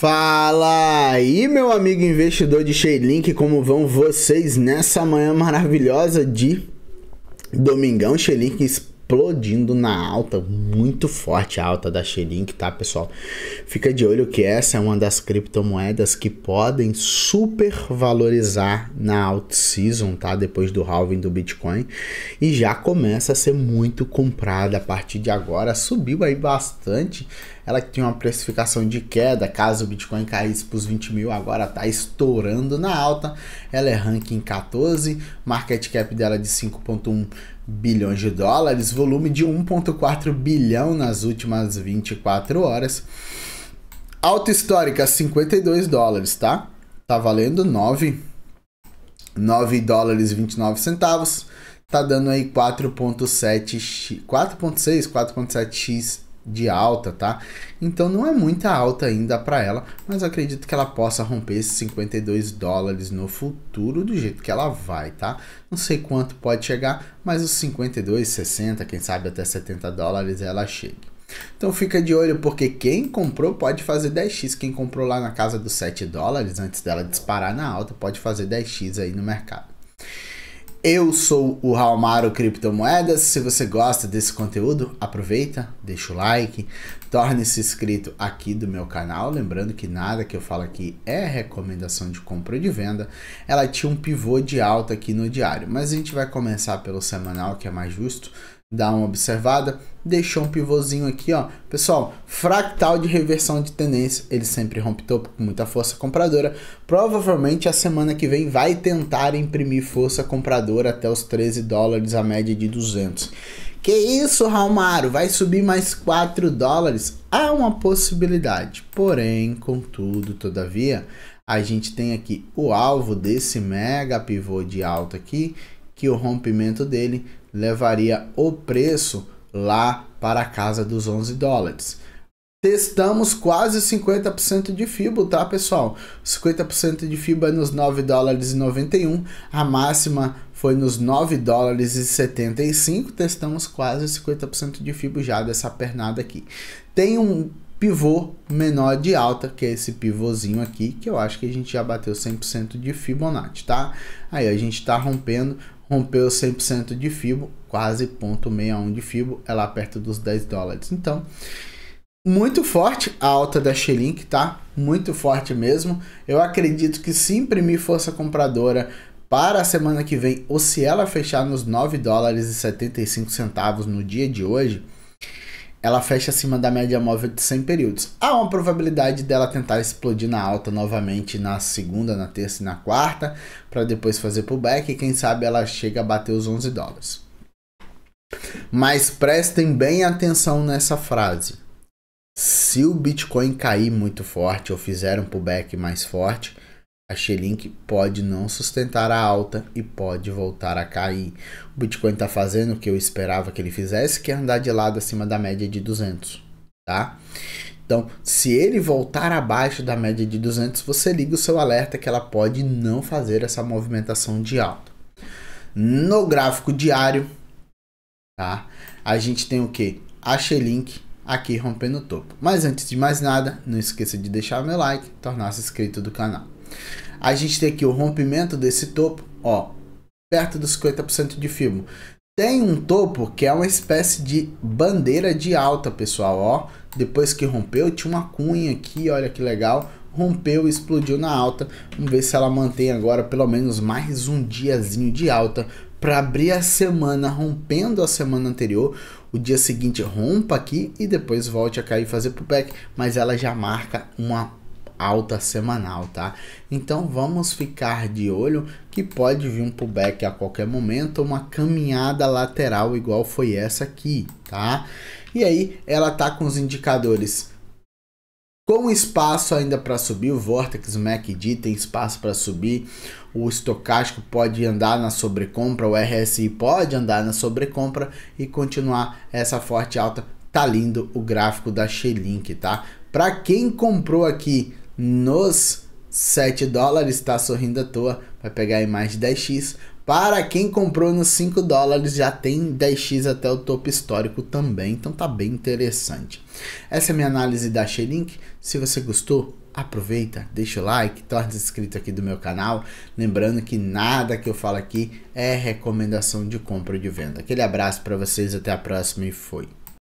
Fala aí, meu amigo investidor de Shadelink, como vão vocês nessa manhã maravilhosa de domingão? Shadelink explodindo na alta, muito forte a alta da Shadelink, tá, pessoal? Fica de olho que essa é uma das criptomoedas que podem supervalorizar na alt season, tá? Depois do halving do Bitcoin e já começa a ser muito comprada a partir de agora. Subiu aí bastante ela tinha uma precificação de queda, caso o Bitcoin caísse para os 20 mil, agora está estourando na alta. Ela é ranking 14, market cap dela é de 5,1 bilhões de dólares, volume de 1,4 bilhão nas últimas 24 horas. Alta histórica, 52 dólares, tá? Tá valendo 9, 9 dólares e 29 centavos. Tá dando aí 4.7, 4.6, 4.7x de alta, tá? Então não é muita alta ainda para ela, mas acredito que ela possa romper esses 52 dólares no futuro do jeito que ela vai, tá? Não sei quanto pode chegar, mas os 52, 60, quem sabe até 70 dólares ela chegue. Então fica de olho porque quem comprou pode fazer 10x, quem comprou lá na casa dos 7 dólares antes dela disparar na alta pode fazer 10x aí no mercado. Eu sou o Raumaro Criptomoedas. Se você gosta desse conteúdo, aproveita, deixa o like, torne-se inscrito aqui do meu canal. Lembrando que nada que eu falo aqui é recomendação de compra ou de venda. Ela tinha um pivô de alta aqui no diário, mas a gente vai começar pelo semanal, que é mais justo dá uma observada, deixou um pivôzinho aqui, ó. Pessoal, fractal de reversão de tendência, ele sempre rompe topo com muita força compradora. Provavelmente a semana que vem vai tentar imprimir força compradora até os 13 dólares a média de 200. Que isso, Raumaro? Vai subir mais 4 dólares? Há uma possibilidade. Porém, contudo, todavia, a gente tem aqui o alvo desse mega pivô de alta aqui, que o rompimento dele levaria o preço lá para a casa dos 11 dólares. Testamos quase 50% de FIBO, tá pessoal? 50% de FIBO é nos 9 dólares e 91, a máxima foi nos 9 dólares e 75, testamos quase 50% de FIBO já dessa pernada aqui. Tem um pivô menor de alta, que é esse pivôzinho aqui, que eu acho que a gente já bateu 100% de Fibonacci, tá? Aí a gente tá rompendo rompeu 100% de FIBO, quase 0.61 de FIBO, ela é lá perto dos 10 dólares. Então, muito forte a alta da Xelink, tá? Muito forte mesmo. Eu acredito que se imprimir força compradora para a semana que vem, ou se ela fechar nos 9 dólares e 75 centavos no dia de hoje, ela fecha acima da média móvel de 100 períodos. Há uma probabilidade dela tentar explodir na alta novamente na segunda, na terça e na quarta, para depois fazer pullback e quem sabe ela chega a bater os 11 dólares. Mas prestem bem atenção nessa frase. Se o Bitcoin cair muito forte ou fizer um pullback mais forte, a Xelink pode não sustentar a alta e pode voltar a cair. O Bitcoin está fazendo o que eu esperava que ele fizesse, que é andar de lado acima da média de 200, tá? Então, se ele voltar abaixo da média de 200, você liga o seu alerta que ela pode não fazer essa movimentação de alta. No gráfico diário, tá? A gente tem o que? A Xelink aqui rompendo o topo. Mas antes de mais nada, não esqueça de deixar o meu like, tornar-se inscrito do canal. A gente tem aqui o rompimento desse topo, ó, perto dos 50% de fibro. Tem um topo que é uma espécie de bandeira de alta, pessoal, ó. Depois que rompeu, tinha uma cunha aqui, olha que legal. Rompeu explodiu na alta. Vamos ver se ela mantém agora pelo menos mais um diazinho de alta para abrir a semana rompendo a semana anterior, o dia seguinte rompa aqui e depois volte a cair e fazer pullback, mas ela já marca uma alta semanal, tá? Então vamos ficar de olho que pode vir um pullback a qualquer momento, uma caminhada lateral igual foi essa aqui, tá? E aí ela tá com os indicadores com espaço ainda para subir, o Vortex MACD tem espaço para subir, o estocástico pode andar na sobrecompra, o RSI pode andar na sobrecompra e continuar essa forte alta. Tá lindo o gráfico da Shelink, tá? Para quem comprou aqui nos 7 dólares, está sorrindo à toa, vai pegar aí mais de 10x. Para quem comprou nos 5 dólares, já tem 10x até o topo histórico também, então tá bem interessante. Essa é a minha análise da Xelink. Se você gostou, aproveita, deixa o like, torne-se inscrito aqui do meu canal. Lembrando que nada que eu falo aqui é recomendação de compra ou de venda. Aquele abraço para vocês, até a próxima e fui.